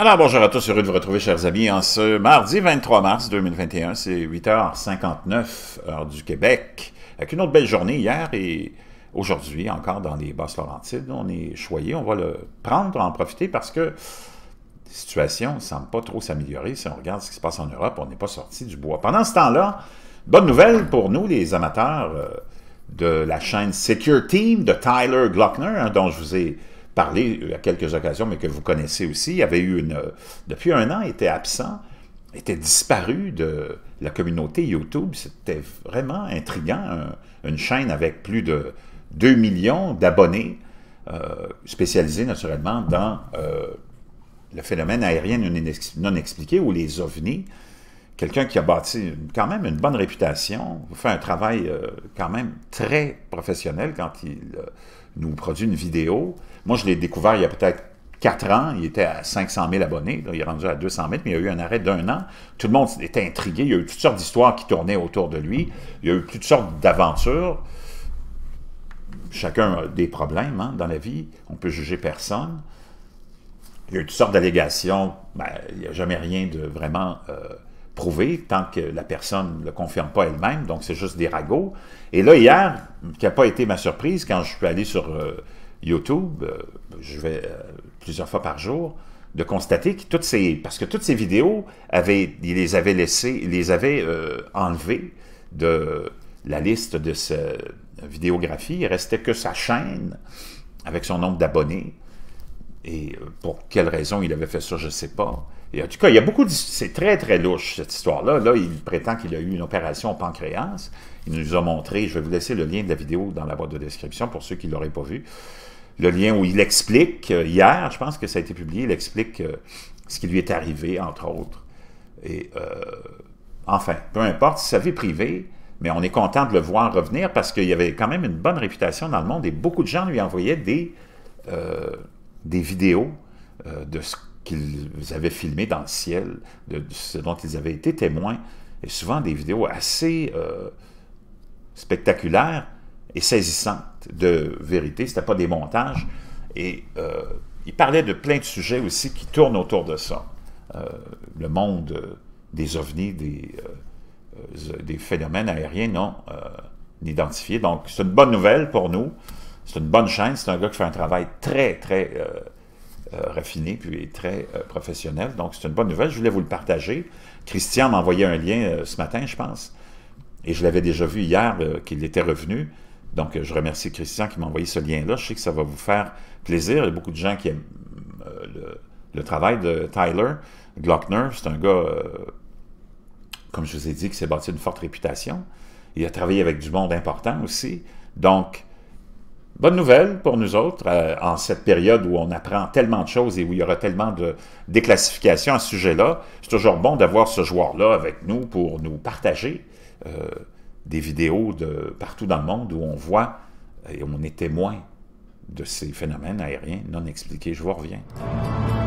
Alors bonjour à tous, heureux de vous retrouver chers amis en ce mardi 23 mars 2021, c'est 8h59 heure du Québec, avec une autre belle journée hier et aujourd'hui encore dans les Basses-Laurentides, on est choyé, on va le prendre, en profiter parce que la situation ne semble pas trop s'améliorer si on regarde ce qui se passe en Europe, on n'est pas sorti du bois. Pendant ce temps-là, bonne nouvelle pour nous les amateurs euh, de la chaîne Secure Team de Tyler Glockner, hein, dont je vous ai parlé à quelques occasions, mais que vous connaissez aussi, avait eu une... Depuis un an, il était absent, était disparu de la communauté YouTube. C'était vraiment intriguant. une chaîne avec plus de 2 millions d'abonnés, euh, spécialisée naturellement dans euh, le phénomène aérien non expliqué ou les ovnis quelqu'un qui a bâti quand même une bonne réputation, fait un travail euh, quand même très professionnel quand il euh, nous produit une vidéo. Moi, je l'ai découvert il y a peut-être quatre ans, il était à 500 000 abonnés, il est rendu à 200 000, mais il y a eu un arrêt d'un an. Tout le monde était intrigué, il y a eu toutes sortes d'histoires qui tournaient autour de lui, il y a eu toutes sortes d'aventures. Chacun a des problèmes hein, dans la vie, on peut juger personne. Il y a eu toutes sortes d'allégations, ben, il n'y a jamais rien de vraiment euh, prouver tant que la personne ne le confirme pas elle-même, donc c'est juste des ragots. Et là, hier, qui n'a pas été ma surprise, quand je suis allé sur euh, YouTube, euh, je vais euh, plusieurs fois par jour, de constater que toutes ces... Parce que toutes ces vidéos, avaient, les avait les enlevées de la liste de sa vidéographie. Il restait que sa chaîne avec son nombre d'abonnés. Et euh, pour quelle raison il avait fait ça, je ne sais pas. en tout cas, il y a beaucoup C'est très, très louche, cette histoire-là. Là, il prétend qu'il a eu une opération pancréas. Il nous a montré, je vais vous laisser le lien de la vidéo dans la boîte de description pour ceux qui ne l'auraient pas vu. Le lien où il explique, euh, hier, je pense que ça a été publié, il explique euh, ce qui lui est arrivé, entre autres. Et enfin, peu importe, sa vie privée, mais on est content de le voir revenir parce qu'il avait quand même une bonne réputation dans le monde et beaucoup de gens lui envoyaient des des vidéos euh, de ce qu'ils avaient filmé dans le ciel, de, ce dont ils avaient été témoins, et souvent des vidéos assez euh, spectaculaires et saisissantes de vérité. Ce n'était pas des montages. Et euh, il parlait de plein de sujets aussi qui tournent autour de ça. Euh, le monde des ovnis, des, des phénomènes aériens non identifiés. Donc, c'est une bonne nouvelle pour nous. C'est une bonne chaîne, c'est un gars qui fait un travail très, très euh, euh, raffiné, puis très euh, professionnel. Donc, c'est une bonne nouvelle. Je voulais vous le partager. Christian m'a envoyé un lien ce matin, je pense. Et je l'avais déjà vu hier qu'il était revenu. Donc, je remercie Christian qui m'a envoyé ce lien-là. Je sais que ça va vous faire plaisir. Il y a beaucoup de gens qui aiment le, le, travail de Tyler Glockner. C'est un gars comme je vous ai dit, qui s'est bâti une forte réputation. Il a travaillé avec du monde important aussi. Donc, bonne nouvelle pour nous autres euh, en cette période où on apprend tellement de choses et où il y aura tellement de déclassifications à ce sujet-là. C'est toujours bon d'avoir ce joueur-là avec nous pour nous partager euh, des vidéos de partout dans le monde où on voit et on est témoin de ces phénomènes aériens non expliqués. Je vous reviens.